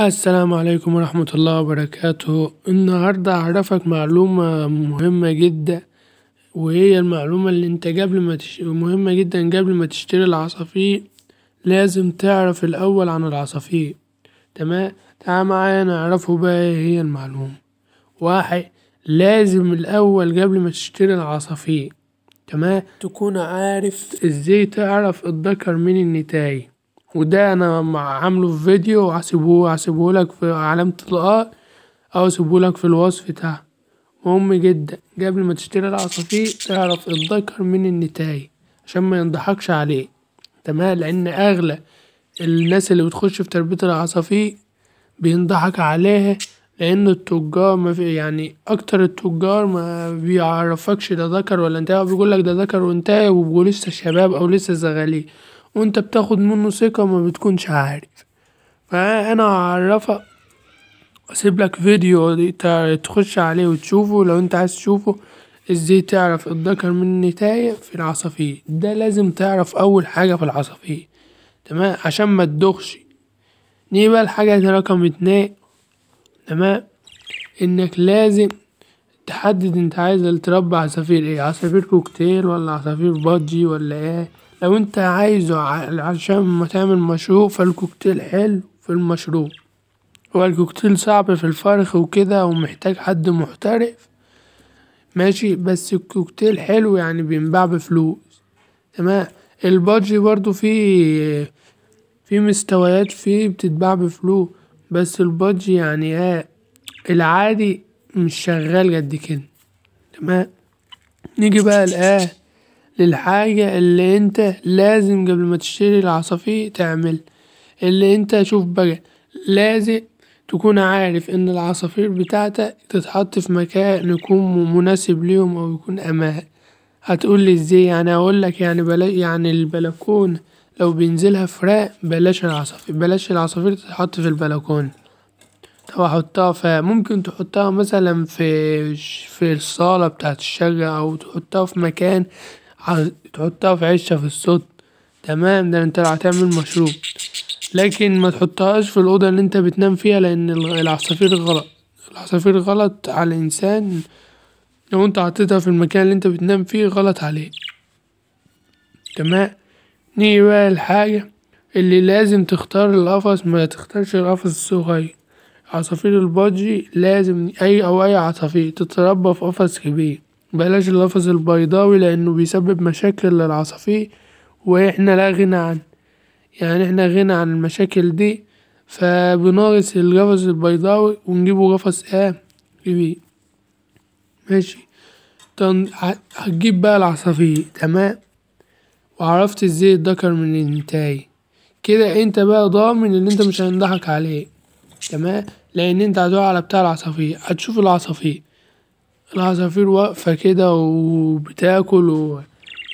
السلام عليكم ورحمة الله وبركاته النهاردة هعرفك معلومة مهمة جدا وهي المعلومة اللي انت قبل ما تش... مهمة جدا قبل ما تشتري العصافير لازم تعرف الأول عن العصافير تمام تعال معايا نعرفه بقى ايه هي المعلومة واحد لازم الأول قبل ما تشتري العصافير تمام تكون عارف ازاي تعرف الذكر من النتايج وده انا عامله في فيديو وهسيبه هسيبه لك في علامة الاي او اسيبه لك في الوصف بتاعه مهم جدا قبل ما تشتري العصافير تعرف الذكر من النتاي عشان ما ينضحكش عليه تمام لان اغلى الناس اللي بتخش في تربية العصافير بينضحك عليها لان التجار ما في يعني اكتر التجار ما بيعرفكش ده ذكر ولا انتهى بيقول لك ده ذكر وانتهى وبيقول لسه شباب او لسه زغاليل وانت بتاخد منه ثقة ما بتكونش عارف فانا هعرفك اسيب لك فيديو تخش عليه وتشوفه لو انت عايز تشوفه ازاي تعرف الذكر من النتاية في العصافير ده لازم تعرف اول حاجة في العصافير تمام عشان ما تدخش دي بقى الحاجة رقم اتنين تمام انك لازم تحدد انت عايز تربي عصافير ايه عصافير كوكتيل ولا عصافير بادجي ولا ايه لو انت عايزه عشان تعمل مشروب فالكوكتيل حلو في المشروب هو الكوكتيل صعب في الفرخ وكده ومحتاج حد محترف ماشي بس الكوكتيل حلو يعني بينباع بفلوس تمام البادجي برضو في في مستويات فيه بتتباع بفلوس بس البادجي يعني ايه العادي مش شغال قد كده تمام نيجي بقى الآن للحاجة اللي انت لازم قبل ما تشتري العصافير تعمل اللي انت شوف بقى لازم تكون عارف ان العصافير بتاعتك تتحط في مكان يكون مناسب ليهم او يكون امان هتقولي ازاي يعني هقولك يعني بلا يعني البلكونة لو بينزلها فراق بلاش العصافير بلاش العصافير تتحط في البلكونة طب احطها فممكن تحطها مثلا في في الصالة بتاعت الشقة او تحطها في مكان تحطها في عشة في الصوت تمام ده انت هتعمل مشروب لكن ما تحطهاش في الأوضة اللي انت بتنام فيها لأن العصافير غلط العصافير غلط على الإنسان لو انت حطيتها في المكان اللي انت بتنام فيه غلط عليه تمام نيجي بقى الحاجة اللي لازم تختار القفص ما تختارش القفص الصغير عصافير البادجي لازم أي أو أي عصافير تتربى في قفص كبير بلاش اللفظ البيضاوي لأنه بيسبب مشاكل للعصافير وإحنا لا غنى عنه يعني إحنا غنى عن المشاكل دي فبنغرس القفص البيضاوي ونجيبه قفص ايه ماشي تن... هتجيب بقى العصافير تمام وعرفت ازاي الذكر من الانتاي كده انت بقى ضامن ان انت مش هينضحك عليه تمام لان انت هتروح على بتاع العصافير هتشوف العصافير العصافير واقفة كده وبتاكل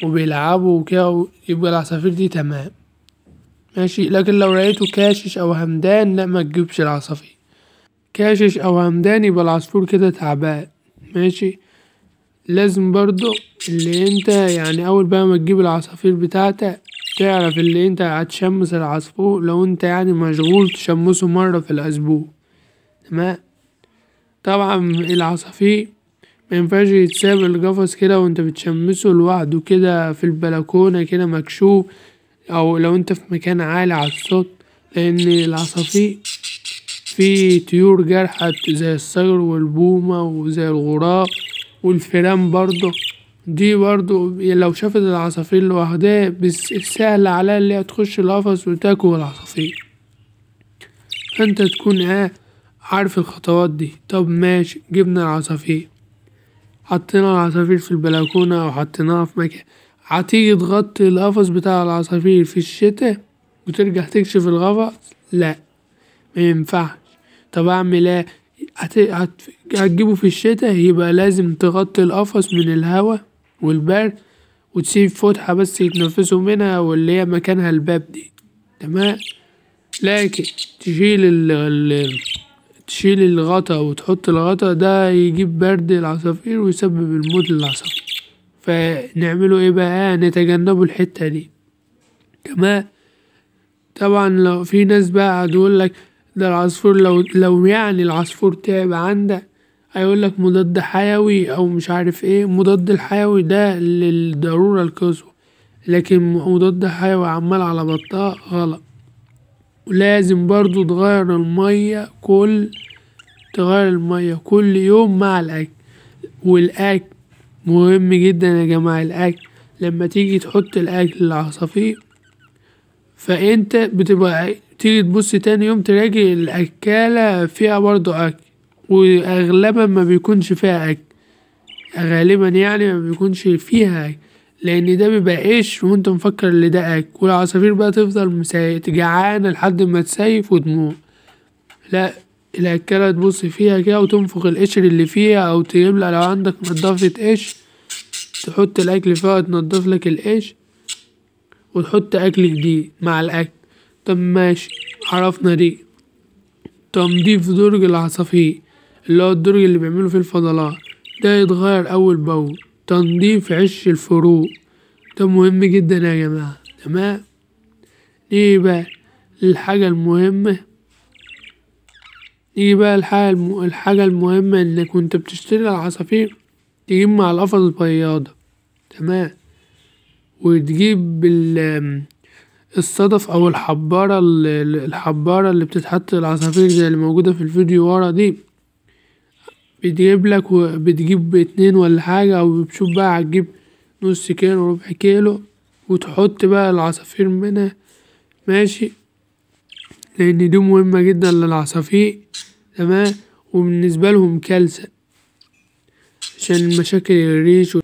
وبيلعبوا وكده يبقى العصافير دي تمام ماشي لكن لو لقيته كاشش او همدان لا ما تجيبش العصافير كاشش او همدان يبقى العصفور كده تعبان ماشي لازم برضو اللي انت يعني اول بقى ما تجيب العصافير بتاعتك تعرف اللي انت هتشمس العصفور لو انت يعني مشغول تشمسه مرة في الاسبوع تمام طبعا العصافير مينفعش يتساب القفص كده وانت بتشمسه لوحده كده في البلكونة كده مكشوف او لو انت في مكان عالي على الصوت لان العصافير في طيور جارحة زي الصقر والبومة وزي الغراب والفيران برضه دي برضو لو شافت العصافير لوحدها بس سهل عليها اللي هتخش تخش القفص وتاكل العصافير فانت تكون اه عارف الخطوات دي طب ماشي جبنا العصافير حطينا العصافير في البلكونة أو حطيناها في مكان هتيجي تغطي القفص بتاع العصافير في الشتاء وترجع تكشف القفص لأ مينفعش طب أعمل ايه هت... هت... هتجيبه في الشتاء يبقى لازم تغطي القفص من الهوا والبرد وتسيب فتحة بس يتنفسوا منها واللي هي مكانها الباب دي تمام لكن تشيل ال تشيل الغطا وتحط الغطا ده يجيب برد العصافير ويسبب الموت للعصافير فنعمله ايه بقى نتجنب الحتة دي كمان طبعا لو في ناس بقى هتقول لك ده العصفور لو لو يعني العصفور تعب عندك هيقول لك مضاد حيوي او مش عارف ايه مضاد الحيوي ده للضرورة القصوى لكن مضاد حيوي عمال على بطاقه غلط ولازم برضو تغير المية كل تغير المية كل يوم مع الأكل والأكل مهم جدا يا جماعة الأكل لما تيجي تحط الأكل للعصافير فأنت بتبقى تيجي تبص تاني يوم تلاقي الأكالة فيها برضو أكل وأغلبا ما بيكونش فيها أكل غالبا يعني ما بيكونش فيها أكل لان ده بيبقى قش وانت مفكر اللي ده اكل والعصافير بقى تفضل مسايت جعانه لحد ما تسيف ودموع لا الاكله تبص فيها كده وتنفخ القشر اللي فيها او تجيب لها لو عندك نضافه قش تحط الاكل فيها تنضف لك القش وتحط اكل جديد مع الاكل طب ماشي عرفنا دي تنظيف درج العصافير اللي هو الدرج اللي بيعملوا فيه الفضلات ده يتغير اول باول تنظيف عش الفروق ده مهم جدا يا جماعة تمام نيجي بقى للحاجة المهمة نيجي بقى الحاجة, الم... الحاجة المهمة انك وانت بتشتري العصافير تجيب مع القفص البياضة تمام وتجيب ال... الصدف او الحبارة الحبارة اللي بتتحط العصافير زي اللي موجودة في الفيديو ورا دي بتجيب لك بتجيب اتنين ولا حاجة أو بتشوف بقى هتجيب نص كيلو ربع كيلو وتحط بقى العصافير منها ماشي لأن دي مهمة جدا للعصافير تمام وبالنسبة لهم كلسة عشان مشاكل الريش و...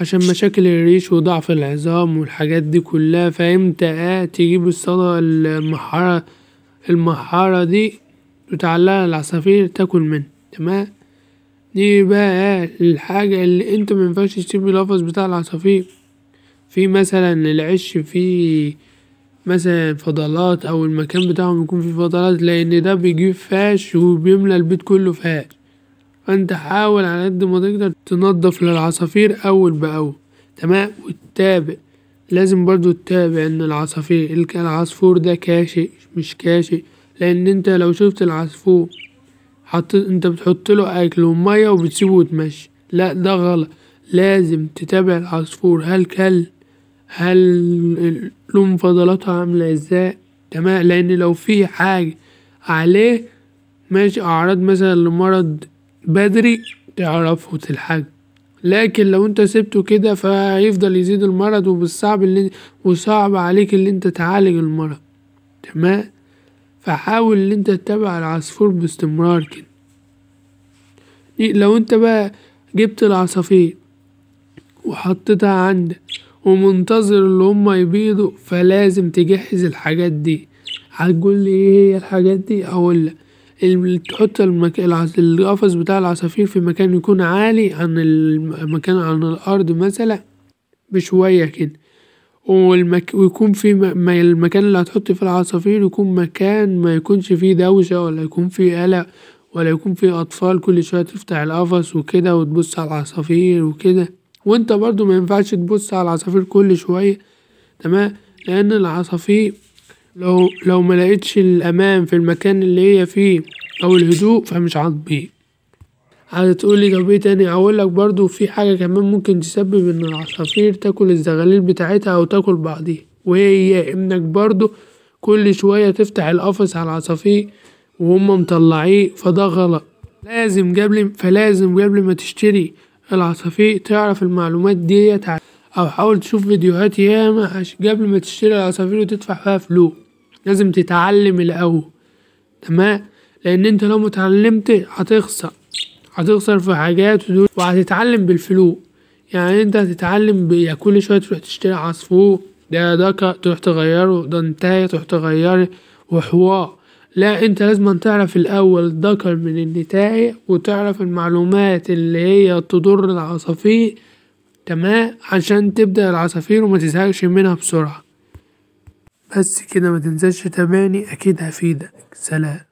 عشان مشاكل الريش وضعف العظام والحاجات دي كلها فامتى تجيب الصدى المحارة المحارة دي وتعلقها العصافير تاكل منها تمام دي بقى الحاجة اللي انت مينفعش تسيب القفص بتاع العصافير في مثلا العش في مثلا فضلات او المكان بتاعهم يكون فيه فضلات لان ده بيجيب فاش وبيملى البيت كله فاش فانت حاول على قد ما تقدر تنضف للعصافير اول باول تمام وتتابع لازم برضو تتابع ان العصافير العصفور ده كاشئ مش كاشئ لان انت لو شفت العصفور حطيت انت بتحط له اكل وميه وبتسيبه وتمشي لا ده غلط لازم تتابع العصفور هل كل هل لون فضلاته عامله ازاي تمام لان لو في حاجه عليه ماشي اعراض مثلا لمرض بدري تعرفه تلحق لكن لو انت سبته كده فهيفضل يزيد المرض وبالصعب اللي وصعب عليك اللي انت تعالج المرض تمام فحاول ان انت تتابع العصفور باستمرار كده لو انت بقى جبت العصافير وحطيتها عندك ومنتظر اللي هما يبيضوا فلازم تجهز الحاجات دي هتقول لي ايه هي الحاجات دي اقول لك تحط المك... القفص بتاع العصافير في مكان يكون عالي عن المكان عن الارض مثلا بشويه كده والمك... ويكون في م... المكان اللي هتحط فيه العصافير يكون مكان ما يكونش فيه دوشة ولا يكون فيه قلق ولا يكون فيه أطفال كل شوية تفتح القفص وكده وتبص على العصافير وكده وانت برضو ما ينفعش تبص على العصافير كل شوية تمام لأن العصافير لو لو ما لقيتش الأمان في المكان اللي هي فيه أو الهدوء فمش هتبيض هتقولي طب ايه تاني هقولك برضو في حاجة كمان ممكن تسبب ان العصافير تاكل الزغاليل بتاعتها او تاكل بعضيها وهي انك برضو كل شوية تفتح القفص على العصافير وهم مطلعيه فده غلط لازم قبل فلازم قبل ما تشتري العصافير تعرف المعلومات ديت او حاول تشوف فيديوهات ياما قبل ما تشتري العصافير وتدفع فيها فلوس لازم تتعلم الاول تمام لان انت لو متعلمت هتخسر هتخسر في حاجات ودول وهتتعلم بالفلو يعني انت هتتعلم بيا كل شويه تروح تشتري عصفور ده ده تروح تغيره ده انتهي تروح تغيره وحوار لا انت لازم تعرف الاول ذكر من النتاية وتعرف المعلومات اللي هي تضر العصافير تمام عشان تبدأ العصافير وما تزهقش منها بسرعة بس كده ما تنساش تابعني اكيد هفيدك سلام